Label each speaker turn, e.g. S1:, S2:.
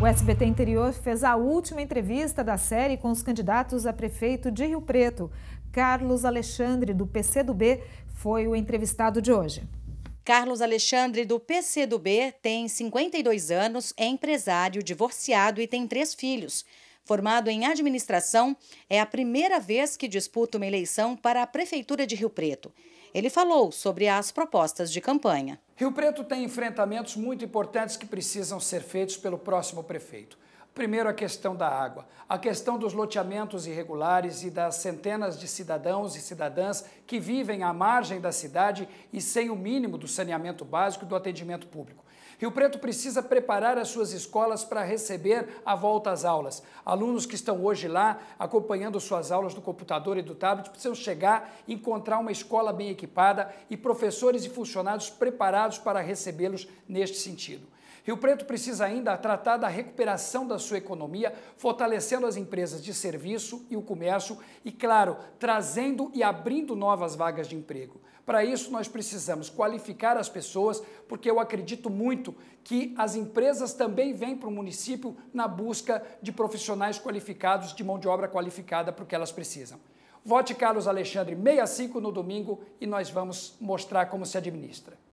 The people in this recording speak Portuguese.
S1: O SBT Interior fez a última entrevista da série com os candidatos a prefeito de Rio Preto. Carlos Alexandre, do PCdoB, foi o entrevistado de hoje. Carlos Alexandre, do PCdoB, tem 52 anos, é empresário,
S2: divorciado e tem três filhos. Formado em administração, é a primeira vez que disputa uma eleição para a Prefeitura de Rio Preto. Ele falou sobre as propostas de campanha.
S3: Rio Preto tem enfrentamentos muito importantes que precisam ser feitos pelo próximo prefeito. Primeiro, a questão da água, a questão dos loteamentos irregulares e das centenas de cidadãos e cidadãs que vivem à margem da cidade e sem o mínimo do saneamento básico e do atendimento público. Rio Preto precisa preparar as suas escolas para receber a volta às aulas. Alunos que estão hoje lá acompanhando suas aulas do computador e do tablet precisam chegar, encontrar uma escola bem equipada e professores e funcionários preparados para recebê-los neste sentido. Rio Preto precisa ainda tratar da recuperação da sua economia, fortalecendo as empresas de serviço e o comércio e, claro, trazendo e abrindo novas vagas de emprego. Para isso, nós precisamos qualificar as pessoas, porque eu acredito muito que as empresas também vêm para o município na busca de profissionais qualificados, de mão de obra qualificada para o que elas precisam. Vote Carlos Alexandre 65 no domingo e nós vamos mostrar como se administra.